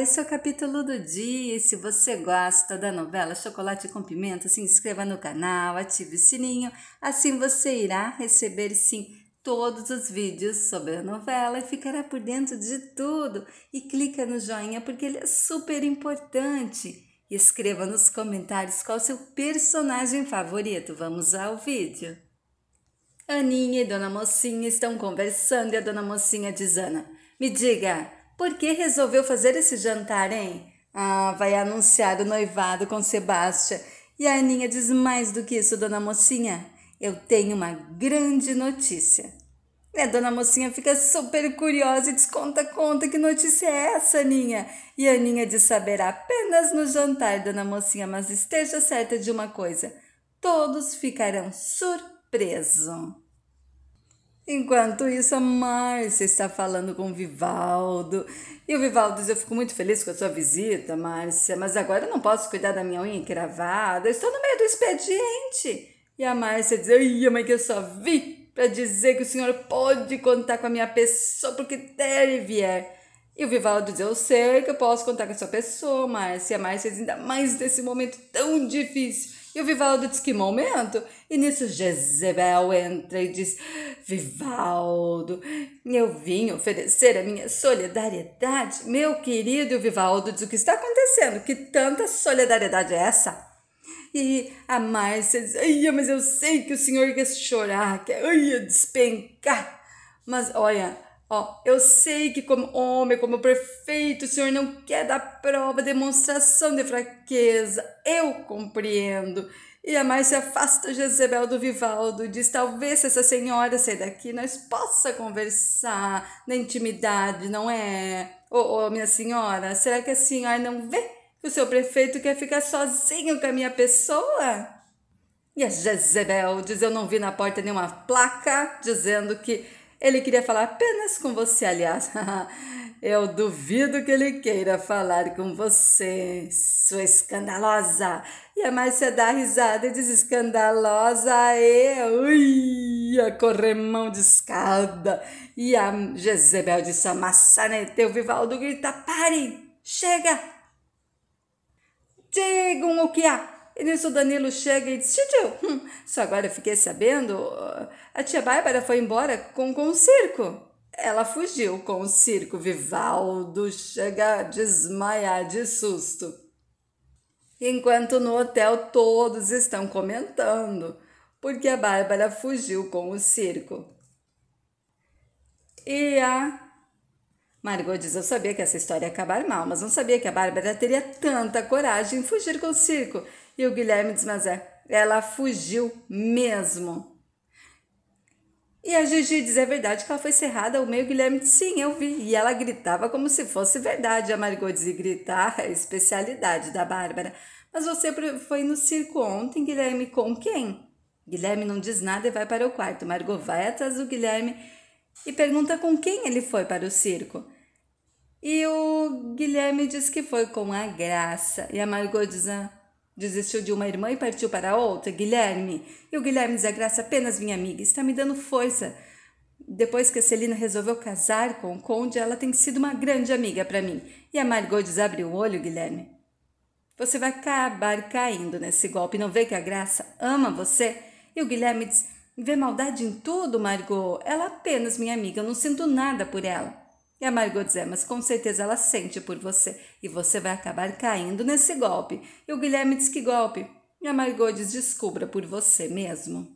esse é o capítulo do dia. E se você gosta da novela Chocolate com Pimenta, se inscreva no canal, ative o sininho. Assim você irá receber sim todos os vídeos sobre a novela e ficará por dentro de tudo. E clica no joinha porque ele é super importante. E escreva nos comentários qual seu personagem favorito. Vamos ao vídeo. Aninha e Dona Mocinha estão conversando e a Dona Mocinha diz: Ana, me diga. Por que resolveu fazer esse jantar, hein? Ah, vai anunciar o noivado com Sebastião. E a Aninha diz mais do que isso, dona mocinha. Eu tenho uma grande notícia. Né, dona mocinha fica super curiosa e diz: conta, conta, que notícia é essa, Aninha? E a Aninha diz saber apenas no jantar, dona mocinha, mas esteja certa de uma coisa: todos ficarão surpresos. Enquanto isso, a Márcia está falando com o Vivaldo. E o Vivaldo diz: Eu fico muito feliz com a sua visita, Márcia, mas agora eu não posso cuidar da minha unha encravada. estou no meio do expediente. E a Márcia diz: Ai, mas que eu só vi para dizer que o senhor pode contar com a minha pessoa porque deve e vier. E o Vivaldo diz: Eu sei que eu posso contar com a sua pessoa, Márcia. E a Márcia diz: Ainda mais nesse momento tão difícil. E o Vivaldo diz que momento. E nisso Jezebel entra e diz: Vivaldo, eu vim oferecer a minha solidariedade. Meu querido e o Vivaldo diz: O que está acontecendo? Que tanta solidariedade é essa? E a Márcia diz: Ai, mas eu sei que o senhor quer chorar, quer ai, despencar. Mas olha Ó, eu sei que como homem, como perfeito, o Senhor não quer dar prova, demonstração de fraqueza. Eu compreendo. E a mais se afasta Jezebel do Vivaldo, diz: talvez se essa senhora sair daqui, nós possa conversar na intimidade, não é? Ô, ô, minha senhora, será que a senhora não vê que o seu prefeito quer ficar sozinho com a minha pessoa? E a Jezebel diz: Eu não vi na porta nenhuma placa dizendo que ele queria falar apenas com você, aliás. Eu duvido que ele queira falar com você, sua escandalosa. E a Márcia dá risada e diz: escandalosa e ui, a corremão de escada. E a Jezebel diz: a maçaneta. o Vivaldo grita: parem, chega, digam o que há. E nisso o Danilo chega e diz: Tio, hum, só agora eu fiquei sabendo. Uh, a tia Bárbara foi embora com, com o circo. Ela fugiu com o circo. Vivaldo chega a desmaiar de susto. Enquanto no hotel todos estão comentando, porque a Bárbara fugiu com o circo. E a Margot diz: Eu sabia que essa história ia acabar mal, mas não sabia que a Bárbara teria tanta coragem em fugir com o circo. E o Guilherme diz: Mas é, ela fugiu mesmo. E a Gigi diz: É verdade que ela foi cerrada ao meio. Guilherme diz: Sim, eu vi. E ela gritava como se fosse verdade. A Margot diz: Gritar é especialidade da Bárbara. Mas você foi no circo ontem, Guilherme, com quem? Guilherme não diz nada e vai para o quarto. Margot vai atrás do Guilherme e pergunta com quem ele foi para o circo. E o Guilherme diz que foi com a Graça. E a Margot diz: ah, Desistiu de uma irmã e partiu para outra, Guilherme. E o Guilherme diz a Graça apenas minha amiga, está me dando força. Depois que a Celina resolveu casar com o Conde, ela tem sido uma grande amiga para mim. E a Margot desabriu o olho, Guilherme. Você vai acabar caindo nesse golpe, não vê que a Graça ama você? E o Guilherme diz: vê maldade em tudo, Margot. Ela é apenas minha amiga, eu não sinto nada por ela. E a Margot Zé, mas com certeza ela sente por você e você vai acabar caindo nesse golpe. E o Guilherme diz que golpe. E a Margot diz: descubra por você mesmo.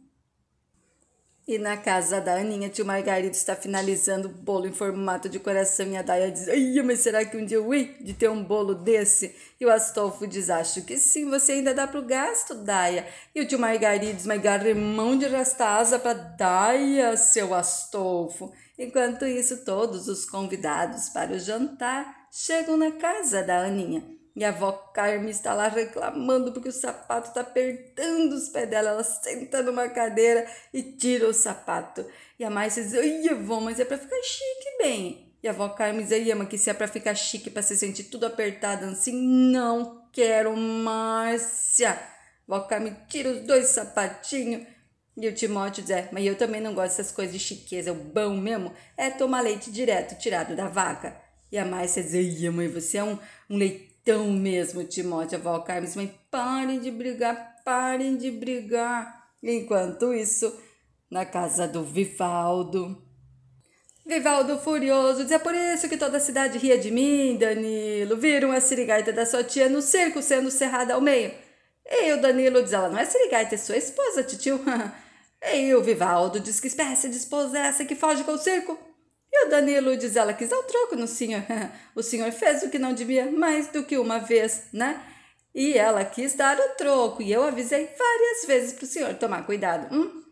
E na casa da Aninha, tio Margarido está finalizando o bolo em formato de coração e a Daya diz: Ai, mas será que um dia eu hei de ter um bolo desse? E o Astolfo diz: Acho que sim, você ainda dá para o gasto, Daya. E o tio Margarido diz: Mas garremão de rasta asa para Daya, seu Astolfo. Enquanto isso, todos os convidados para o jantar chegam na casa da Aninha. E a avó Carme está lá reclamando porque o sapato está apertando os pés dela. Ela senta numa cadeira e tira o sapato. E a Márcia diz: Ai, avó, mas é para ficar chique, bem. E a avó Carme diz: Ai, mas que se é para ficar chique, para se sentir tudo apertado assim, não quero, Márcia. A avó Carme tira os dois sapatinhos e o Timóteo diz: é, mas eu também não gosto dessas coisas de chiqueza, é o bom mesmo é tomar leite direto, tirado da vaca. E a Márcia diz: Ia, mãe, você é um, um leitão mesmo, Timóteo. A Val Carmes, diz: mãe, parem de brigar, parem de brigar. Enquanto isso, na casa do Vivaldo. Vivaldo furioso diz: É por isso que toda a cidade ria de mim, Danilo. Viram a sirigaita da sua tia no circo sendo cerrada ao meio. E o Danilo diz: Ela não é sirigaita, é sua esposa, titio. E o Vivaldo diz que espécie é essa que foge com o circo. E o Danilo diz ela quis dar o troco no senhor. o senhor fez o que não devia mais do que uma vez, né? E ela quis dar o troco e eu avisei várias vezes para o senhor tomar cuidado. Hum?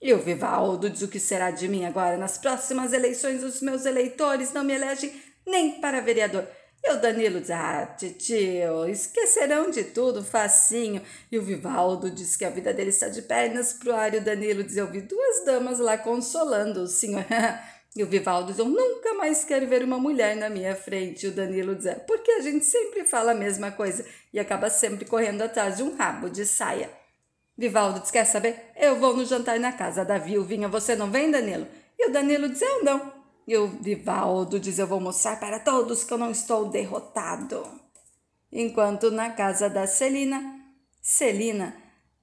E o Vivaldo diz o que será de mim agora. Nas próximas eleições, os meus eleitores não me elegem nem para vereador. E o Danilo diz: Ah, titio, esquecerão de tudo, facinho. E o Vivaldo diz que a vida dele está de pernas pro ar. E o Danilo diz: Eu vi duas damas lá consolando o senhor. E o Vivaldo diz: Eu nunca mais quero ver uma mulher na minha frente. E o Danilo diz: é, Porque a gente sempre fala a mesma coisa e acaba sempre correndo atrás de um rabo de saia. Vivaldo diz: Quer saber? Eu vou no jantar na casa da viuvinha. Você não vem, Danilo? E o Danilo diz: Eu não. E o Vivaldo diz: Eu vou mostrar para todos que eu não estou derrotado. Enquanto na casa da Celina, Celina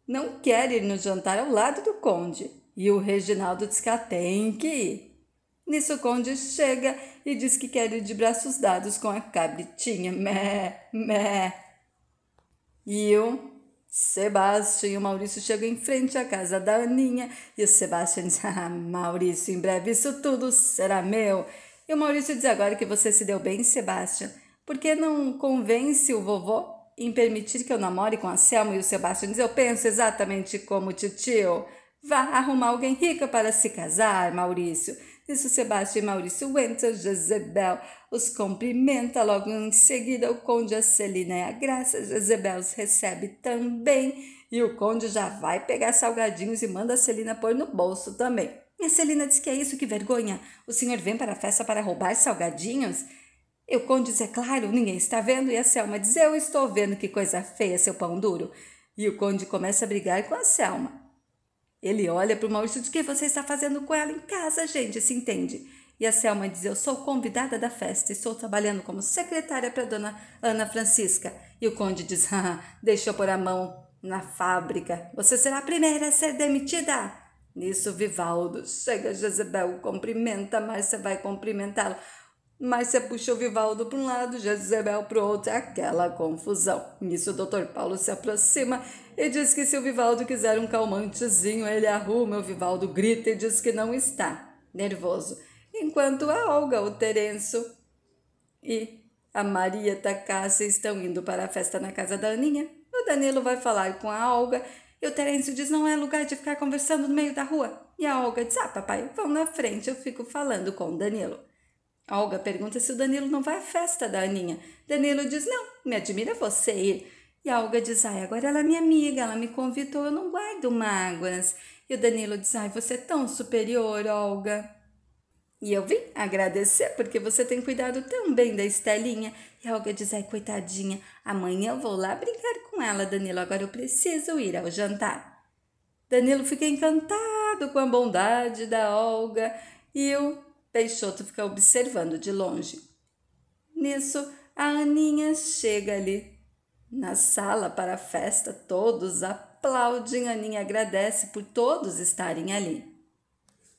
não quer ir no jantar ao lado do conde. E o Reginaldo diz que ela tem que ir. Nisso o conde chega e diz que quer ir de braços dados com a cabritinha. Mé, mé. E o Sebastião e o Maurício chegam em frente à casa da Aninha e o Sebastião diz: Ah, Maurício, em breve isso tudo será meu. E o Maurício diz agora que você se deu bem, Sebastião. Por que não convence o vovô em permitir que eu namore com a Selma? E o Sebastião diz: Eu penso exatamente como o titio. Vá arrumar alguém rica para se casar, Maurício. Disse Sebastião e Maurício entra, Jezebel os cumprimenta, logo em seguida o conde a Celina e é a Graça, Jezebel os recebe também, e o conde já vai pegar salgadinhos e manda a Celina pôr no bolso também. E a Celina diz que é isso, que vergonha, o senhor vem para a festa para roubar salgadinhos? E o conde diz, é claro, ninguém está vendo, e a Selma diz, eu estou vendo, que coisa feia, seu pão duro. E o conde começa a brigar com a Selma. Ele olha para o Maurício diz: O que você está fazendo com ela em casa, gente? Se entende? E a Selma diz: Eu sou convidada da festa, estou trabalhando como secretária para dona Ana Francisca. E o conde diz: ah, Deixa eu pôr a mão na fábrica. Você será a primeira a ser demitida. Nisso, Vivaldo chega, Jezebel cumprimenta, você vai cumprimentá-la. Mas você puxa o Vivaldo para um lado, Jezebel para o outro, é aquela confusão. Nisso o doutor Paulo se aproxima e diz que se o Vivaldo quiser um calmantezinho, ele arruma. O Vivaldo grita e diz que não está, nervoso. Enquanto a Olga, o Terenço e a Maria Takassi estão indo para a festa na casa da Aninha, o Danilo vai falar com a Olga e o Terenço diz não é lugar de ficar conversando no meio da rua. E a Olga diz, ah papai, vão na frente, eu fico falando com o Danilo. Olga pergunta se o Danilo não vai à festa da Aninha. Danilo diz: Não, me admira você ir. E a Olga diz: Ai, agora ela é minha amiga, ela me convidou, eu não guardo mágoas. E o Danilo diz: Ai, você é tão superior, Olga. E eu vim agradecer porque você tem cuidado tão bem da Estelinha. E a Olga diz: Ai, coitadinha, amanhã eu vou lá brincar com ela, Danilo. Agora eu preciso ir ao jantar. Danilo fica encantado com a bondade da Olga e o Peixoto fica observando de longe. Nisso, a Aninha chega ali Na sala para a festa, todos aplaudem. Aninha agradece por todos estarem ali.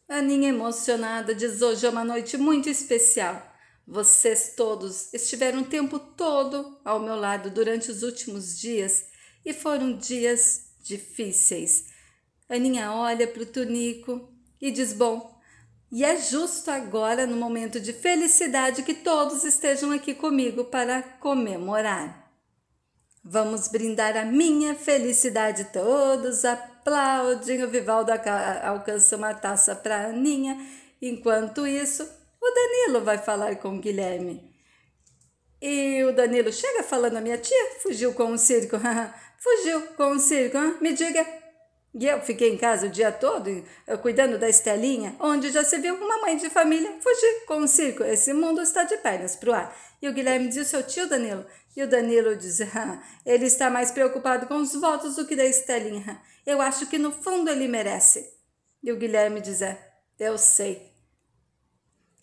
Aninha, emocionada, diz: Hoje é uma noite muito especial. Vocês todos estiveram o tempo todo ao meu lado durante os últimos dias e foram dias difíceis. Aninha olha para o Tunico e diz: Bom, e é justo agora, no momento de felicidade, que todos estejam aqui comigo para comemorar. Vamos brindar a minha felicidade todos, aplaudem. O Vivaldo alcança uma taça para a Aninha. Enquanto isso, o Danilo vai falar com o Guilherme. E o Danilo chega falando a minha tia, fugiu com o circo. fugiu com o circo. Me diga e eu fiquei em casa o dia todo eh, cuidando da Estelinha, onde já se viu uma mãe de família fugir com um circo. Esse mundo está de pernas para o ar. E o Guilherme diz: seu tio Danilo. E o Danilo diz: ah, ele está mais preocupado com os votos do que da Estelinha. Eu acho que no fundo ele merece. E o Guilherme diz: é, eu sei.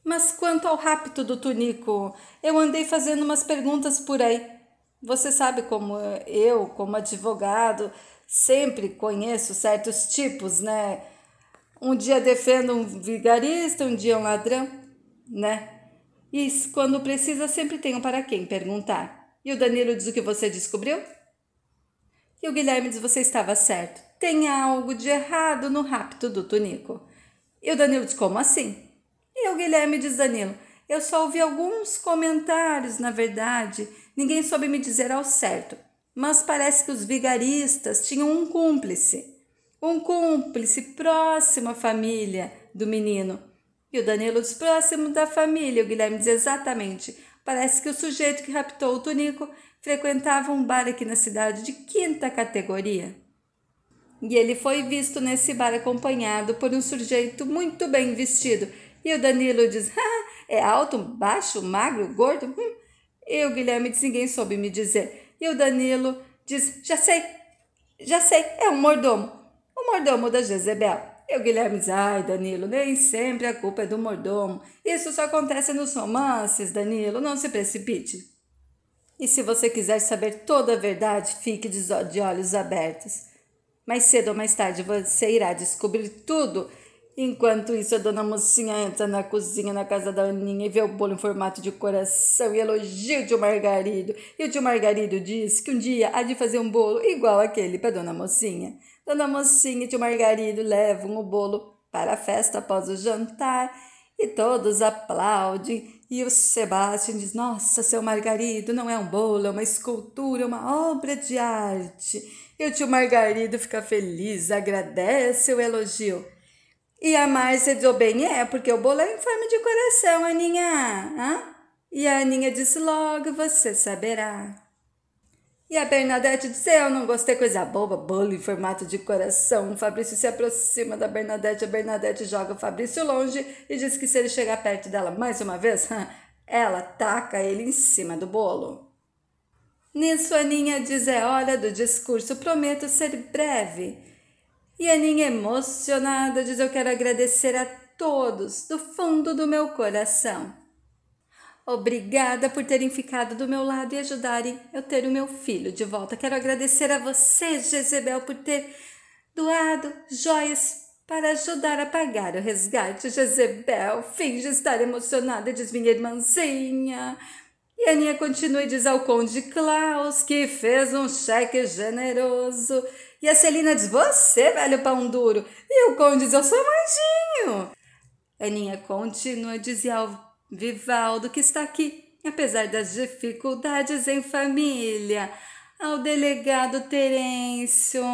Mas quanto ao rapto do Tunico, eu andei fazendo umas perguntas por aí. Você sabe como eh, eu, como advogado, sempre conheço certos tipos, né? Um dia defendo um vigarista, um dia um ladrão, né? E quando precisa, sempre tenho para quem perguntar. E o Danilo diz o que você descobriu? E o Guilherme diz: você estava certo. Tem algo de errado no rapto do Tunico. E o Danilo diz: como assim? E o Guilherme diz: Danilo, eu só ouvi alguns comentários, na verdade. Ninguém soube me dizer ao certo mas parece que os vigaristas tinham um cúmplice, um cúmplice próximo à família do menino. E o Danilo diz próximo da família, o Guilherme diz exatamente. Parece que o sujeito que raptou o Tonico frequentava um bar aqui na cidade de quinta categoria. E ele foi visto nesse bar acompanhado por um sujeito muito bem vestido. E o Danilo diz: ah, é alto, baixo, magro, gordo? Hum. E o Guilherme diz: ninguém soube me dizer. E o Danilo diz: Já sei, já sei, é um mordomo. O mordomo da Jezebel. E o Guilherme diz: Ai, Danilo, nem sempre a culpa é do mordomo. Isso só acontece nos romances, Danilo, não se precipite. E se você quiser saber toda a verdade, fique de olhos abertos. Mais cedo ou mais tarde você irá descobrir tudo Enquanto isso, a dona mocinha entra na cozinha na casa da Aninha e vê o bolo em formato de coração e elogia o tio Margarido. E o tio Margarido diz que um dia há de fazer um bolo igual aquele para dona mocinha. Dona mocinha e tio Margarido levam o bolo para a festa após o jantar e todos aplaudem. E o Sebastião diz: Nossa, seu Margarido, não é um bolo, é uma escultura, é uma obra de arte. E o tio Margarido fica feliz, agradece o elogio. E a Márcia diz, bem é, porque o bolo é em forma de coração, Aninha. Hã? E a Aninha disse, logo você saberá. E a Bernadette disse, eu não gostei, coisa boba, bolo em formato de coração. O Fabrício se aproxima da Bernadette, a Bernadette joga o Fabrício longe e diz que se ele chegar perto dela mais uma vez, ela taca ele em cima do bolo. Nisso, Aninha diz, é hora do discurso, prometo ser breve. E Aninha, emocionada, diz: Eu quero agradecer a todos do fundo do meu coração. Obrigada por terem ficado do meu lado e ajudarem eu ter o meu filho de volta. Quero agradecer a você, Jezebel, por ter doado joias para ajudar a pagar o resgate. Jezebel finge estar emocionada, diz minha irmãzinha. E Aninha continua e diz ao conde Klaus que fez um cheque generoso e a Celina diz: Você, velho pão duro. E o Conde diz: Eu sou manjinho. Aninha continua a dizer ao Vivaldo que está aqui, apesar das dificuldades em família, ao delegado Terêncio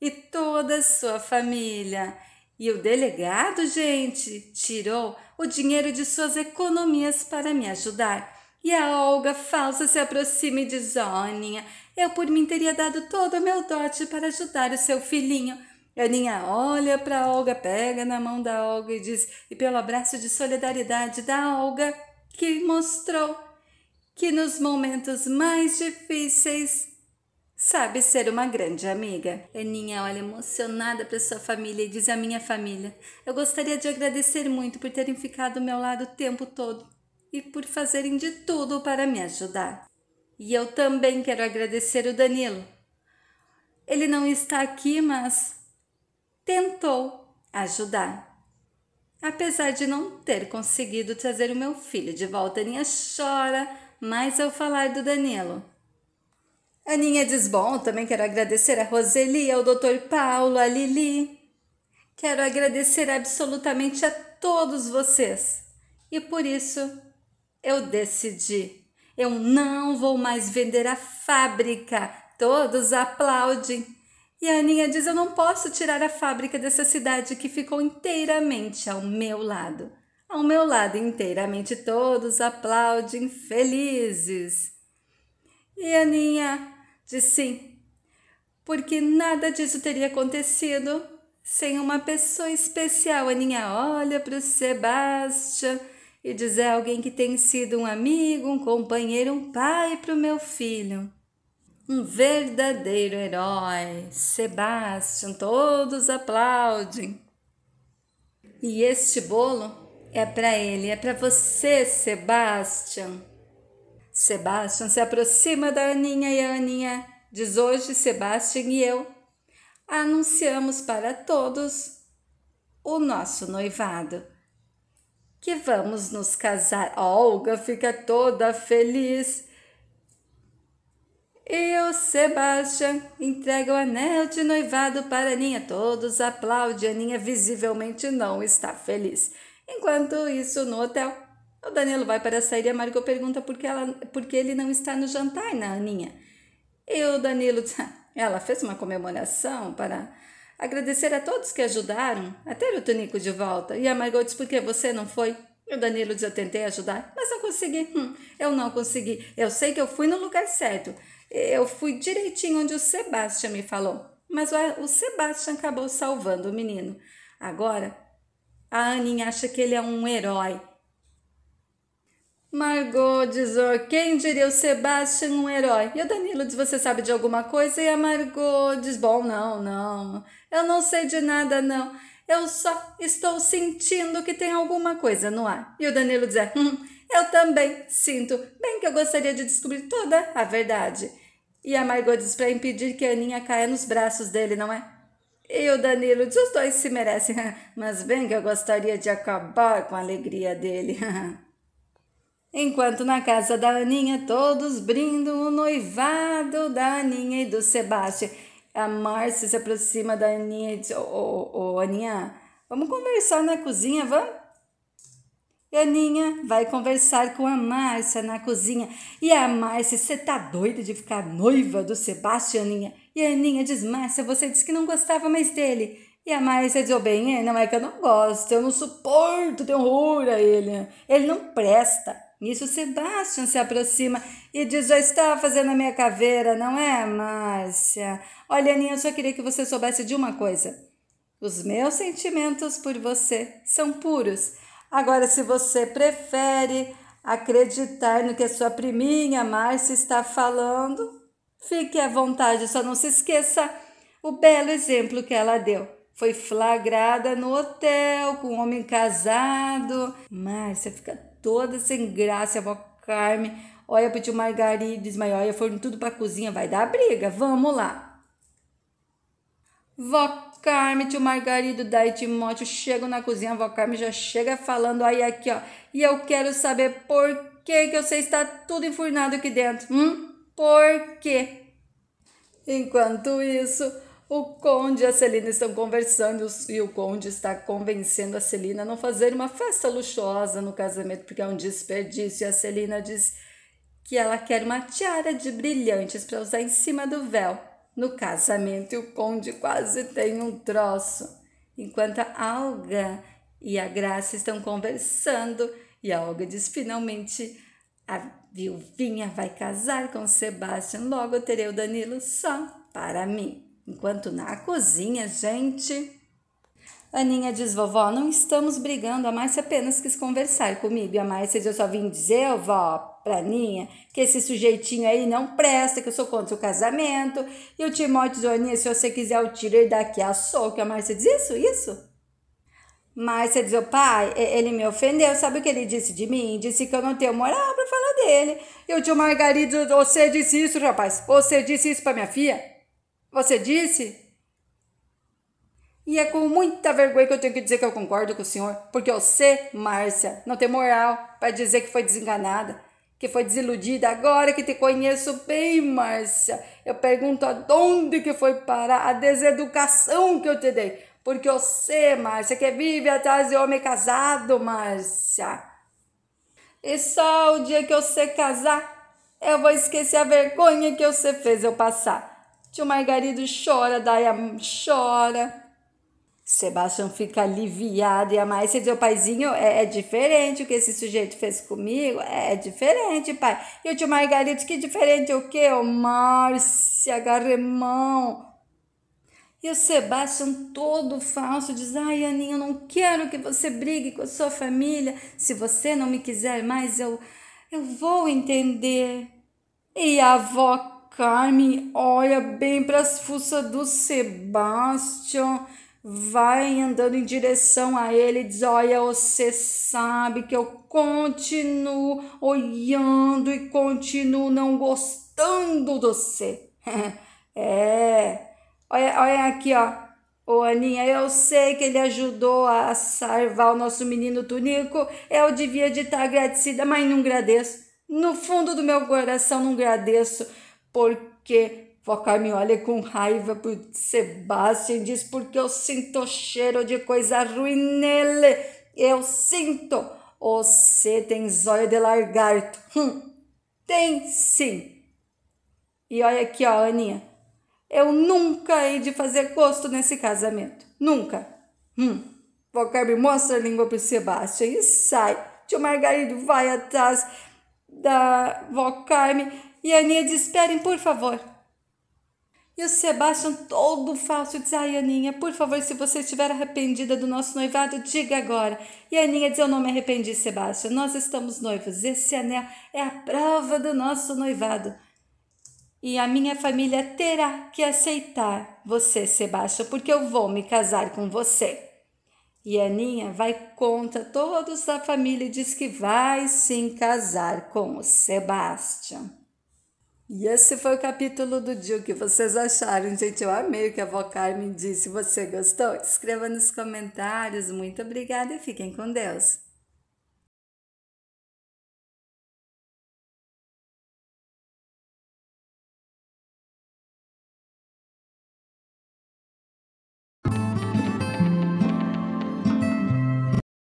e toda a sua família. E o delegado, gente, tirou o dinheiro de suas economias para me ajudar. E a Olga falsa se aproxima e diz: Ó, oh, Aninha, eu por mim teria dado todo o meu dote para ajudar o seu filhinho. Aninha olha para Olga, pega na mão da Olga e diz: E pelo abraço de solidariedade da Olga, que mostrou que nos momentos mais difíceis sabe ser uma grande amiga. Aninha olha emocionada para sua família e diz à minha família: Eu gostaria de agradecer muito por terem ficado ao meu lado o tempo todo e por fazerem de tudo para me ajudar. E eu também quero agradecer o Danilo. Ele não está aqui, mas tentou ajudar. Apesar de não ter conseguido trazer o meu filho de volta, Aninha chora mais ao falar do Danilo. Aninha diz: Bom, também quero agradecer a Roseli, ao Dr. Paulo, a Lili. Quero agradecer absolutamente a todos vocês e por isso eu decidi eu não vou mais vender a fábrica. Todos aplaudem. E a Aninha diz: Eu não posso tirar a fábrica dessa cidade que ficou inteiramente ao meu lado. Ao meu lado, inteiramente todos aplaudem, felizes. E a Aninha diz sim, porque nada disso teria acontecido sem uma pessoa especial. Aninha olha para o Sebastião e dizer alguém que tem sido um amigo, um companheiro, um pai para o meu filho. Um verdadeiro herói, Sebastian, todos aplaudem. E este bolo é para ele, é para você, Sebastian. Sebastian se aproxima da Aninha e a Aninha diz hoje Sebastian e eu anunciamos para todos o nosso noivado que vamos nos casar. A Olga fica toda feliz. E o Sebastian entrega o anel de noivado para Aninha. Todos aplaudem. Aninha visivelmente não está feliz. Enquanto isso, no hotel, o Danilo vai para saída e a Margot pergunta por que, ela, por que ele não está no jantar na né, Aninha. E o Danilo, ela fez uma comemoração para Agradecer a todos que ajudaram a ter o Tonico de volta. E a Margot diz, por que você não foi? E o Danilo diz: eu tentei ajudar, mas não consegui. Hum, eu não consegui. Eu sei que eu fui no lugar certo. Eu fui direitinho onde o Sebastian me falou. Mas o Sebastian acabou salvando o menino. Agora, a Aninha acha que ele é um herói Margot diz: oh, quem diria o Sebastian um herói? E o Danilo diz: você sabe de alguma coisa? E a Margot diz: bom, não, não, eu não sei de nada, não. Eu só estou sentindo que tem alguma coisa no ar. E o Danilo diz: é, hum, eu também sinto. Bem que eu gostaria de descobrir toda a verdade. E a Margot diz para impedir que a Aninha caia nos braços dele, não é? E o Danilo diz: os dois se merecem, mas bem que eu gostaria de acabar com a alegria dele. Enquanto na casa da Aninha todos brindam o noivado da Aninha e do Sebastião. A Márcia se aproxima da Aninha e diz: Ô, oh, oh, Aninha, vamos conversar na cozinha, vamos? E a Aninha vai conversar com a Márcia na cozinha. E a Márcia, você tá doida de ficar noiva do Sebastião, Aninha? E a Aninha diz: Márcia, você disse que não gostava mais dele. E a Márcia diz: oh, bem, não é que eu não gosto, eu não suporto, tenho horror a ele. Ele não presta. Nisso, Sebastian se aproxima e diz: Já está fazendo a minha caveira, não é, Márcia? Olha, Aninha, eu só queria que você soubesse de uma coisa. Os meus sentimentos por você são puros. Agora, se você prefere acreditar no que a sua priminha Márcia está falando, fique à vontade, só não se esqueça o belo exemplo que ela deu. Foi flagrada no hotel com um homem casado. Márcia fica toda sem graça, vó Carme Carmen. Olha pro tio Margarido, desmaiou. olha, foram tudo pra cozinha, vai dar briga, vamos lá. Vó Carmen, tio Margarido, daí Timóteo chego na cozinha, a vó Carmen já chega falando, aí aqui, ó, e eu quero saber por que que você está tudo enfurnado aqui dentro, hum? Por quê? Enquanto isso... O conde e a Celina estão conversando e o conde está convencendo a Celina a não fazer uma festa luxuosa no casamento porque é um desperdício. E a Celina diz que ela quer uma tiara de brilhantes para usar em cima do véu. No casamento, e o conde quase tem um troço. Enquanto a Alga e a Graça estão conversando, e a Olga diz finalmente a viuvinha vai casar com Sebastian, logo terei o Danilo só para mim enquanto na cozinha, gente. Aninha diz: vovó, não estamos brigando, a Márcia apenas quis conversar comigo. E a Márcia diz: eu só vim dizer, vó, pra Aninha que esse sujeitinho aí não presta, que eu sou contra o casamento. E o Timóteo Aninha, se você quiser, eu tiro ele daqui a soco. a Márcia diz: Isso, isso. Márcia diz: o pai, ele me ofendeu. Sabe o que ele disse de mim? Disse que eu não tenho moral para falar dele. E o tio Margarido, você disse isso, rapaz. Você disse isso pra minha filha. Você disse? E é com muita vergonha que eu tenho que dizer que eu concordo com o senhor, porque você, Márcia, não tem moral para dizer que foi desenganada, que foi desiludida. Agora que te conheço bem, Márcia, eu pergunto aonde que foi parar a deseducação que eu te dei. Porque você, Márcia, que vive atrás de homem casado, Márcia. E só o dia que você casar, eu vou esquecer a vergonha que você fez eu passar. Tio Margarido chora, Daia chora. Sebastião fica aliviado e a mais diz, paizinho, é, é, diferente o que esse sujeito fez comigo, é, é, diferente, pai. E o tio Margarido que diferente o quê? Ô, Márcia, Garremão. E o Sebastião todo falso diz, ai, Aninha, eu não quero que você brigue com a sua família. Se você não me quiser mais, eu, eu vou entender. E a avó Carmen olha bem para as fuças do Sebastião, vai andando em direção a ele e diz: Olha, você sabe que eu continuo olhando e continuo não gostando de você. é, olha, olha aqui, ó. Ô, Aninha, eu sei que ele ajudou a salvar o nosso menino Tunico. Eu devia de estar agradecida, mas não agradeço. No fundo do meu coração, não agradeço porque Focar me olha com raiva por Sebastian diz porque eu sinto cheiro de coisa ruim nele. Eu sinto. Você tem zóio de lagarto. Hum, tem sim. E olha aqui, ó, Aninha. Eu nunca hei de fazer gosto nesse casamento. Nunca. Hum. Focar me mostra a língua pro Sebastian e sai. Tio Margarido vai atrás da vó Carme e a Aninha diz: Esperem, por favor. E o Sebastião, todo falso, diz: Ai, Aninha, por favor, se você estiver arrependida do nosso noivado, diga agora. E a Aninha diz: Eu não me arrependi, Sebastião. Nós estamos noivos. Esse anel é a prova do nosso noivado. E a minha família terá que aceitar você, Sebastião, porque eu vou me casar com você. E a Aninha vai conta todos da família e diz que vai sim casar com o Sebastião. E esse foi o capítulo do dia. O que vocês acharam? Gente, eu amei o que a vó Carmen disse. Você gostou? Escreva nos comentários. Muito obrigada e fiquem com Deus.